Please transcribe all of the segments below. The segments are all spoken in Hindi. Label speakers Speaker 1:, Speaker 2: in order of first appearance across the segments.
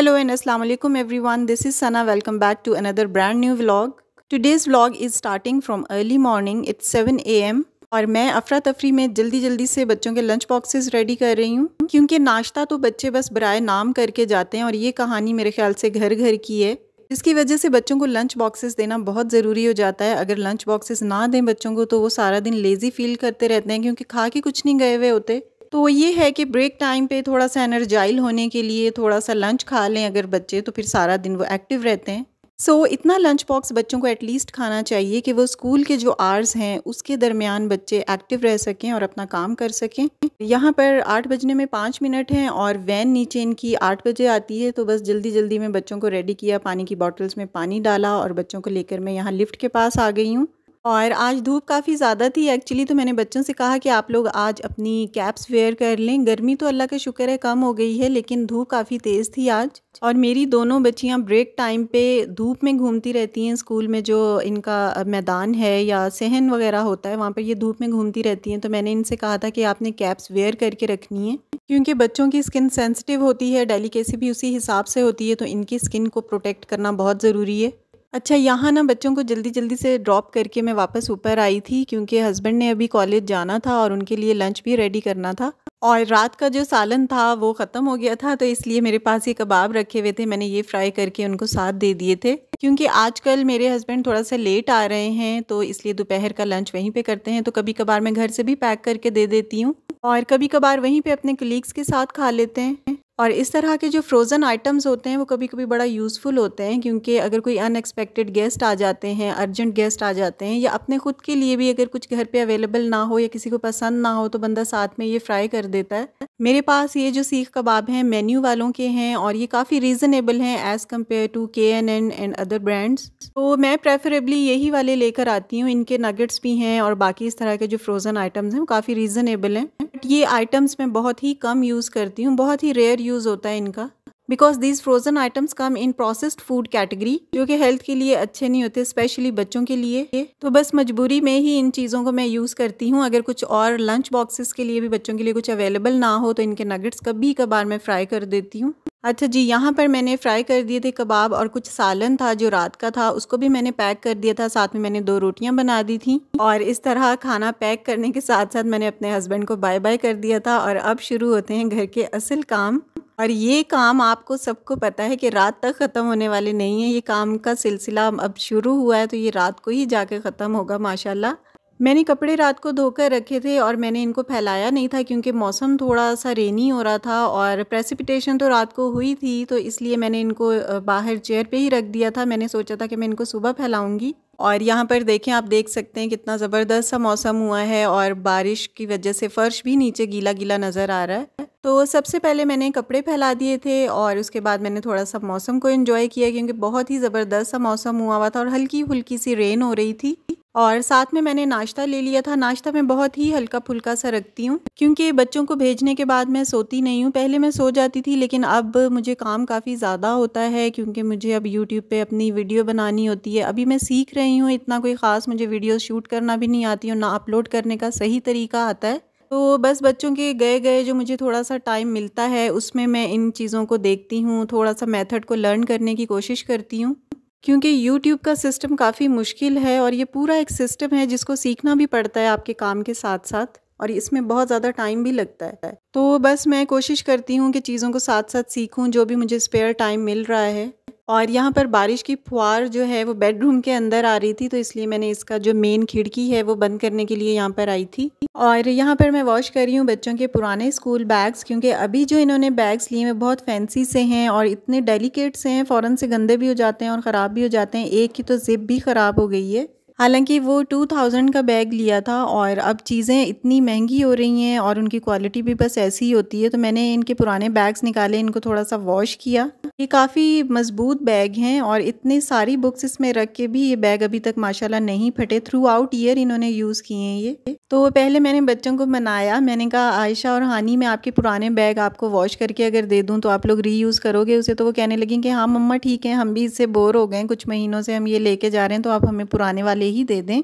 Speaker 1: Hello and Assalamu Alaikum everyone. This is Sana. Welcome back to another brand new vlog. Today's vlog is starting from early morning. It's 7 AM और मैं अफरा तफरी में जल्दी जल्दी से बच्चों के लंच बॉक्सेस रेडी कर रही हूँ क्योंकि नाश्ता तो बच्चे बस बराए नाम करके जाते हैं और ये कहानी मेरे ख्याल से घर घर की है इसकी वजह से बच्चों को लंच बॉक्सेस देना बहुत ज़रूरी हो जाता है अगर लंच बॉक्सेस ना दें बच्चों को तो वो सारा दिन लेज़ी फील करते रहते हैं क्योंकि खा के कुछ नहीं गए हुए होते तो ये है कि ब्रेक टाइम पे थोड़ा सा एनर्जाइल होने के लिए थोड़ा सा लंच खा लें अगर बच्चे तो फिर सारा दिन वो एक्टिव रहते हैं सो so, इतना लंच बॉक्स बच्चों को एटलीस्ट खाना चाहिए कि वो स्कूल के जो आवर्स हैं उसके दरमियान बच्चे एक्टिव रह सकें और अपना काम कर सकें यहाँ पर आठ बजने में पाँच मिनट हैं और वैन नीचे इनकी आठ बजे आती है तो बस जल्दी जल्दी मैं बच्चों को रेडी किया पानी की बॉटल्स में पानी डाला और बच्चों को लेकर मैं यहाँ लिफ्ट के पास आ गई हूँ और आज धूप काफ़ी ज़्यादा थी एक्चुअली तो मैंने बच्चों से कहा कि आप लोग आज अपनी कैप्स वेयर कर लें गर्मी तो अल्लाह का शुक्र है कम हो गई है लेकिन धूप काफ़ी तेज़ थी आज और मेरी दोनों बच्चियां ब्रेक टाइम पे धूप में घूमती रहती हैं स्कूल में जो इनका मैदान है या सहन वगैरह होता है वहाँ पर ये धूप में घूमती रहती हैं तो मैंने इनसे कहा था कि आपने कैप्स वेयर करके रखनी है क्योंकि बच्चों की स्किन सेंसिटिव होती है डेलीकेसी भी उसी हिसाब से होती है तो इनकी स्किन को प्रोटेक्ट करना बहुत ज़रूरी है अच्छा यहाँ ना बच्चों को जल्दी जल्दी से ड्रॉप करके मैं वापस ऊपर आई थी क्योंकि हस्बैंड ने अभी कॉलेज जाना था और उनके लिए लंच भी रेडी करना था और रात का जो सालन था वो ख़त्म हो गया था तो इसलिए मेरे पास ये कबाब रखे हुए थे मैंने ये फ्राई करके उनको साथ दे दिए थे क्योंकि आजकल मेरे हस्बैंड थोड़ा सा लेट आ रहे हैं तो इसलिए दोपहर का लंच वहीं पे करते हैं तो कभी कभार मैं घर से भी पैक करके दे देती हूँ और कभी कभार वहीं पे अपने कलीग्स के साथ खा लेते हैं और इस तरह के जो फ्रोज़न आइटम्स होते हैं वो कभी कभी बड़ा यूज़फुल होते हैं क्योंकि अगर कोई अनएक्सपेक्टेड गेस्ट आ जाते हैं अर्जेंट गेस्ट आ जाते हैं या अपने ख़ुद के लिए भी अगर कुछ घर पे अवेलेबल ना हो या किसी को पसंद ना हो तो बंदा साथ में ये फ्राई कर देता है मेरे पास ये जो सीख कबाब हैं मेन्यू वालों के हैं और ये काफ़ी रीज़नेबल हैं as compare to K N N and other brands तो मैं प्रेफरेबली यही वाले लेकर आती हूँ इनके नगेट्स भी हैं और बाकी इस तरह के जो फ्रोज़न आइटम्स हैं वो काफ़ी रीज़नेबल हैं बट ये आइटम्स मैं बहुत ही कम यूज़ करती हूँ बहुत ही रेयर यूज़ होता है इनका because these frozen items come in processed food category जो कि हेल्थ के लिए अच्छे नहीं होते स्पेशली बच्चों के लिए तो बस मजबूरी में ही इन चीज़ों को मैं यूज़ करती हूँ अगर कुछ और लंच बॉक्सेस के लिए भी बच्चों के लिए कुछ अवेलेबल ना हो तो इनके नगेट्स कभी कभार मैं फ्राई कर देती हूँ अच्छा जी यहाँ पर मैंने फ्राई कर दिए थे कबाब और कुछ सालन था जो रात का था उसको भी मैंने पैक कर दिया था साथ में मैंने दो रोटियाँ बना दी थी और इस तरह खाना पैक करने के साथ साथ मैंने अपने हस्बैंड को बाय बाय कर दिया था और अब शुरू होते हैं घर के असल काम और ये काम आपको सबको पता है कि रात तक ख़त्म होने वाले नहीं है ये काम का सिलसिला अब शुरू हुआ है तो ये रात को ही जाके ख़त्म होगा माशाल्लाह मैंने कपड़े रात को धोकर रखे थे और मैंने इनको फैलाया नहीं था क्योंकि मौसम थोड़ा सा रेनी हो रहा था और प्रेसिपिटेशन तो रात को हुई थी तो इसलिए मैंने इनको बाहर चेयर पे ही रख दिया था मैंने सोचा था कि मैं इनको सुबह फैलाऊंगी और यहाँ पर देखें आप देख सकते हैं कितना ज़बरदस्त सा मौसम हुआ है और बारिश की वजह से फ़र्श भी नीचे गीला गीला नज़र आ रहा है तो सबसे पहले मैंने कपड़े फैला दिए थे और उसके बाद मैंने थोड़ा सा मौसम को एंजॉय किया क्योंकि बहुत ही ज़बरदस्त सा मौसम हुआ हुआ था और हल्की फुल्की सी रेन हो रही थी और साथ में मैंने नाश्ता ले लिया था नाश्ता मैं बहुत ही हल्का फुल्का सा रखती हूँ क्योंकि बच्चों को भेजने के बाद मैं सोती नहीं हूँ पहले मैं सो जाती थी लेकिन अब मुझे काम काफ़ी ज़्यादा होता है क्योंकि मुझे अब यूट्यूब पे अपनी वीडियो बनानी होती है अभी मैं सीख रही हूँ इतना कोई ख़ास मुझे वीडियो शूट करना भी नहीं आती और ना अपलोड करने का सही तरीका आता है तो बस बच्चों के गए गए जो मुझे थोड़ा सा टाइम मिलता है उसमें मैं इन चीज़ों को देखती हूँ थोड़ा सा मेथड को लर्न करने की कोशिश करती हूँ क्योंकि YouTube का सिस्टम काफ़ी मुश्किल है और ये पूरा एक सिस्टम है जिसको सीखना भी पड़ता है आपके काम के साथ साथ और इसमें बहुत ज़्यादा टाइम भी लगता है तो बस मैं कोशिश करती हूँ कि चीज़ों को साथ साथ सीखूँ जो भी मुझे स्पेयर टाइम मिल रहा है और यहाँ पर बारिश की फुहार जो है वो बेडरूम के अंदर आ रही थी तो इसलिए मैंने इसका जो मेन खिड़की है वो बंद करने के लिए यहाँ पर आई थी और यहाँ पर मैं वॉश कर रही हूँ बच्चों के पुराने स्कूल बैग्स क्योंकि अभी जो इन्होंने बैग्स लिए हैं बहुत फैंसी से हैं और इतने डेलीकेट से हैं फ़ौरन से गंदे भी हो जाते हैं और ख़राब भी हो जाते हैं एक की तो ज़िप भी ख़राब हो गई है हालांकि वो टू थाउजेंड का बैग लिया था और अब चीज़ें इतनी महंगी हो रही हैं और उनकी क्वालिटी भी बस ऐसी ही होती है तो मैंने इनके पुराने बैग्स निकाले इनको थोड़ा सा वॉश किया ये काफ़ी मजबूत बैग हैं और इतने सारी बुक्स इसमें रख के भी ये बैग अभी तक माशाल्लाह नहीं फटे थ्रू आउट ईयर इन्होंने यूज़ किए हैं ये तो पहले मैंने बच्चों को मनाया मैंने कहा आयशा और हानि मैं आपके पुराने बैग आपको वॉश करके अगर दे दूँ तो आप लोग री करोगे उसे तो वो कहने लगी कि हाँ मम्मा ठीक है हम भी इससे बोर हो गए कुछ महीनों से हम ये लेके जा रहे हैं तो आप हमें पुराने वाले ही दे दें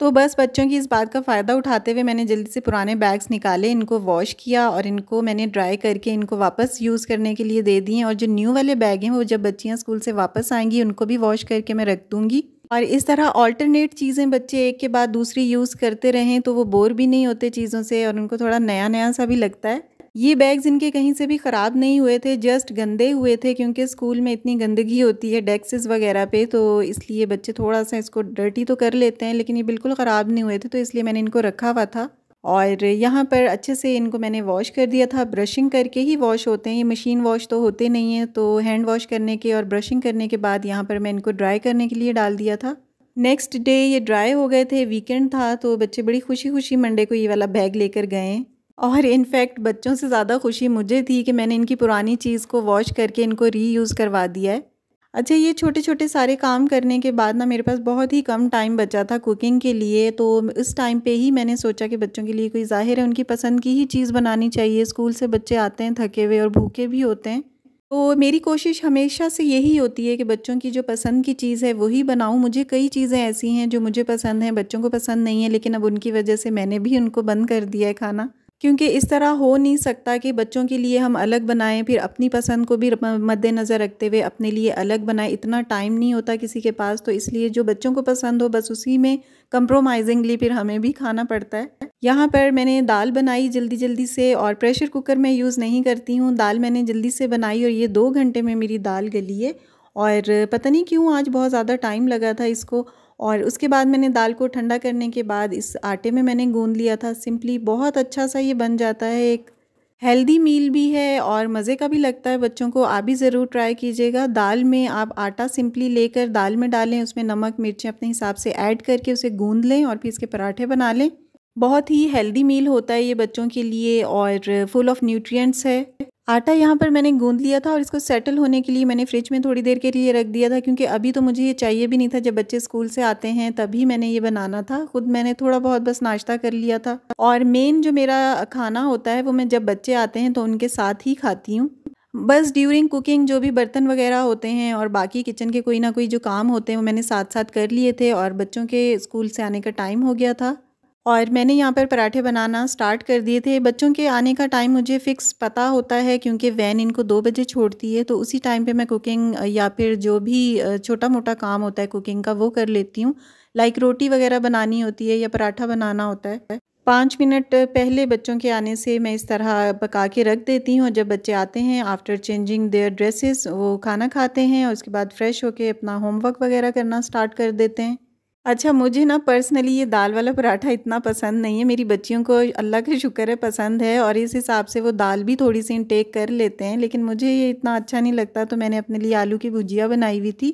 Speaker 1: तो बस बच्चों की इस बात का फ़ायदा उठाते हुए मैंने जल्दी से पुराने बैग्स निकाले इनको वॉश किया और इनको मैंने ड्राई करके इनको वापस यूज़ करने के लिए दे दिए और जो न्यू वाले बैग हैं वो जब बच्चियाँ स्कूल से वापस आएंगी उनको भी वॉश करके मैं रख दूँगी और इस तरह अल्टरनेट चीज़ें बच्चे एक के बाद दूसरी यूज़ करते रहें तो वो बोर भी नहीं होते चीज़ों से और उनको थोड़ा नया नया सा भी लगता है ये बैग्स इनके कहीं से भी ख़राब नहीं हुए थे जस्ट गंदे हुए थे क्योंकि स्कूल में इतनी गंदगी होती है डेस्कस वगैरह पे तो इसलिए बच्चे थोड़ा सा इसको डर्टी तो कर लेते हैं लेकिन ये बिल्कुल ख़राब नहीं हुए थे तो इसलिए मैंने इनको रखा हुआ था और यहाँ पर अच्छे से इनको मैंने वॉश कर दिया था ब्रशिंग करके ही वॉश होते हैं ये मशीन वॉश तो होते नहीं हैं तो हैंड वॉश करने के और ब्रशिंग करने के बाद यहाँ पर मैं इनको ड्राई करने के लिए डाल दिया था नेक्स्ट डे ये ड्राई हो गए थे वीकेंड था तो बच्चे बड़ी खुशी खुशी मंडे को ये वाला बैग लेकर गए और इनफैक्ट बच्चों से ज़्यादा खुशी मुझे थी कि मैंने इनकी पुरानी चीज़ को वॉश करके इनको रीयूज़ करवा दिया है अच्छा ये छोटे छोटे सारे काम करने के बाद ना मेरे पास बहुत ही कम टाइम बचा था कुकिंग के लिए तो इस टाइम पे ही मैंने सोचा कि बच्चों के लिए कोई ज़ाहिर है उनकी पसंद की ही चीज़ बनानी चाहिए स्कूल से बच्चे आते हैं थके हुए और भूखे भी होते हैं तो मेरी कोशिश हमेशा से यही होती है कि बच्चों की जो पसंद की चीज़ है वही बनाऊँ मुझे कई चीज़ें ऐसी हैं जो मुझे पसंद हैं बच्चों को पसंद नहीं है लेकिन अब उनकी वजह से मैंने भी उनको बंद कर दिया है खाना क्योंकि इस तरह हो नहीं सकता कि बच्चों के लिए हम अलग बनाएं फिर अपनी पसंद को भी मद्देनज़र रखते हुए अपने लिए अलग बनाएं इतना टाइम नहीं होता किसी के पास तो इसलिए जो बच्चों को पसंद हो बस उसी में कंप्रोमाइजिंगली फिर हमें भी खाना पड़ता है यहाँ पर मैंने दाल बनाई जल्दी जल्दी से और प्रेशर कुकर में यूज़ नहीं करती हूँ दाल मैंने जल्दी से बनाई और ये दो घंटे में मेरी दाल गली है और पता नहीं क्यों आज बहुत ज़्यादा टाइम लगा था इसको और उसके बाद मैंने दाल को ठंडा करने के बाद इस आटे में मैंने गूंद लिया था सिंपली बहुत अच्छा सा ये बन जाता है एक हेल्दी मील भी है और मज़े का भी लगता है बच्चों को आप भी ज़रूर ट्राई कीजिएगा दाल में आप आटा सिंपली लेकर दाल में डालें उसमें नमक मिर्चें अपने हिसाब से ऐड करके उसे गूंद लें और फिर इसके पराठे बना लें बहुत ही हेल्दी मील होता है ये बच्चों के लिए और फुल ऑफ न्यूट्रिएंट्स है आटा यहाँ पर मैंने गूंद लिया था और इसको सेटल होने के लिए मैंने फ्रिज में थोड़ी देर के लिए रख दिया था क्योंकि अभी तो मुझे ये चाहिए भी नहीं था जब बच्चे स्कूल से आते हैं तभी मैंने ये बनाना था खुद मैंने थोड़ा बहुत बस नाश्ता कर लिया था और मेन जो मेरा खाना होता है वो मैं जब बच्चे आते हैं तो उनके साथ ही खाती हूँ बस ड्यूरिंग कुकिंग जो भी बर्तन वगैरह होते हैं और बाकी किचन के कोई ना कोई जो काम होते हैं वो मैंने साथ साथ कर लिए थे और बच्चों के स्कूल से आने का टाइम हो गया था और मैंने यहाँ पर पराठे बनाना स्टार्ट कर दिए थे बच्चों के आने का टाइम मुझे फ़िक्स पता होता है क्योंकि वैन इनको दो बजे छोड़ती है तो उसी टाइम पे मैं कुकिंग या फिर जो भी छोटा मोटा काम होता है कुकिंग का वो कर लेती हूँ लाइक रोटी वगैरह बनानी होती है या पराठा बनाना होता है पाँच मिनट पहले बच्चों के आने से मैं इस तरह पका के रख देती हूँ जब बच्चे आते हैं आफ्टर चेंजिंग देयर ड्रेसेस वो खाना खाते हैं और उसके बाद फ्रेश होके अपना होमवर्क वगैरह करना स्टार्ट कर देते हैं अच्छा मुझे ना पर्सनली ये दाल वाला पराठा इतना पसंद नहीं है मेरी बच्चियों को अल्लाह का शुक्र है पसंद है और इस हिसाब से वो दाल भी थोड़ी सी इंटेक कर लेते हैं लेकिन मुझे ये इतना अच्छा नहीं लगता तो मैंने अपने लिए आलू की भुजिया बनाई हुई थी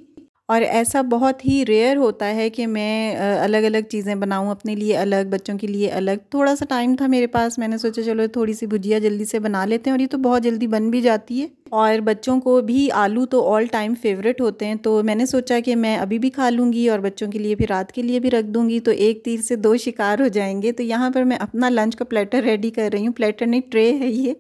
Speaker 1: और ऐसा बहुत ही रेयर होता है कि मैं अलग अलग चीज़ें बनाऊं अपने लिए अलग बच्चों के लिए अलग थोड़ा सा टाइम था मेरे पास मैंने सोचा चलो थोड़ी सी भुजिया जल्दी से बना लेते हैं और ये तो बहुत जल्दी बन भी जाती है और बच्चों को भी आलू तो ऑल टाइम फेवरेट होते हैं तो मैंने सोचा कि मैं अभी भी खा लूँगी और बच्चों के लिए भी रात के लिए भी रख दूँगी तो एक तीर से दो शिकार हो जाएंगे तो यहाँ पर मैं अपना लंच का प्लेटर रेडी कर रही हूँ प्लेटर नहीं ट्रे है ये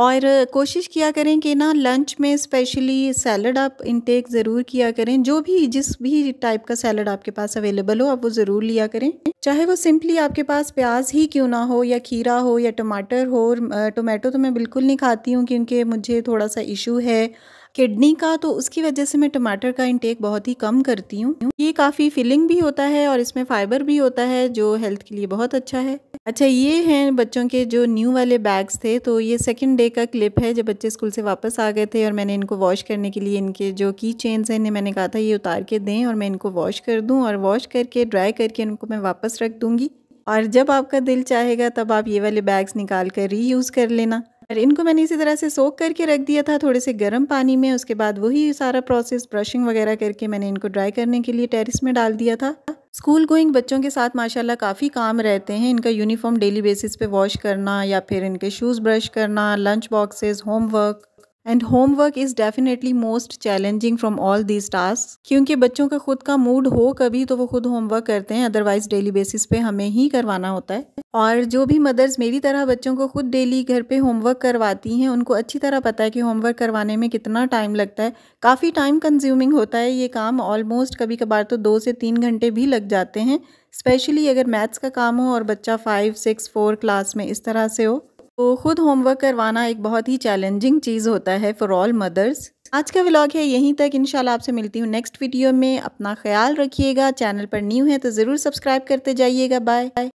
Speaker 1: और कोशिश किया करें कि ना लंच में स्पेशली सैलड आप इनटेक ज़रूर किया करें जो भी जिस भी टाइप का सैलड आपके पास अवेलेबल हो आप वो ज़रूर लिया करें चाहे वो सिंपली आपके पास प्याज ही क्यों ना हो या खीरा हो या टमाटर हो टोमेटो तो मैं बिल्कुल नहीं खाती हूँ क्योंकि मुझे थोड़ा सा इशू है किडनी का तो उसकी वजह से मैं टमाटर का इंटेक बहुत ही कम करती हूँ ये काफ़ी फिलिंग भी होता है और इसमें फाइबर भी होता है जो हेल्थ के लिए बहुत अच्छा है अच्छा ये हैं बच्चों के जो न्यू वाले बैग्स थे तो ये सेकेंड डे का क्लिप है जब बच्चे स्कूल से वापस आ गए थे और मैंने इनको वॉश करने के लिए इनके जो की चेन्स हैं इन्हें मैंने कहा था ये उतार के दें और मैं इनको वॉश कर दूँ और वॉश करके ड्राई करके इनको मैं वापस रख दूंगी और जब आपका दिल चाहेगा तब आप ये वाले बैग्स निकाल कर री कर लेना इनको मैंने इसी तरह से सोख करके रख दिया था थोड़े से गर्म पानी में उसके बाद वही सारा प्रोसेस ब्रशिंग वगैरह करके मैंने इनको ड्राई करने के लिए टेरिस में डाल दिया था स्कूल गोइंग बच्चों के साथ माशाल्लाह काफ़ी काम रहते हैं इनका यूनिफॉर्म डेली बेसिस पे वॉश करना या फिर इनके शूज़ ब्रश करना lunch boxes homework and homework is definitely most challenging from all these task क्योंकि बच्चों का खुद का मूड हो कभी तो वो खुद होमवर्क करते हैं अदरवाइज डेली बेसिस पे हमें ही करवाना होता है और जो भी मदर्स मेरी तरह बच्चों को खुद डेली घर पे होमवर्क करवाती हैं उनको अच्छी तरह पता है कि होमवर्क करवाने में कितना टाइम लगता है काफ़ी टाइम कंज्यूमिंग होता है ये काम ऑलमोस्ट कभी कभार तो दो से तीन घंटे भी लग जाते हैं स्पेशली अगर मैथ्स का काम हो और बच्चा फाइव सिक्स फोर क्लास में इस तरह से हो तो खुद होमवर्क करवाना एक बहुत ही चैलेंजिंग चीज़ होता है फॉर ऑल मदर्स आज का व्लॉग है यहीं तक इंशाल्लाह आपसे मिलती हूँ नेक्स्ट वीडियो में अपना ख्याल रखिएगा चैनल पर न्यू है तो ज़रूर सब्सक्राइब करते जाइएगा बाय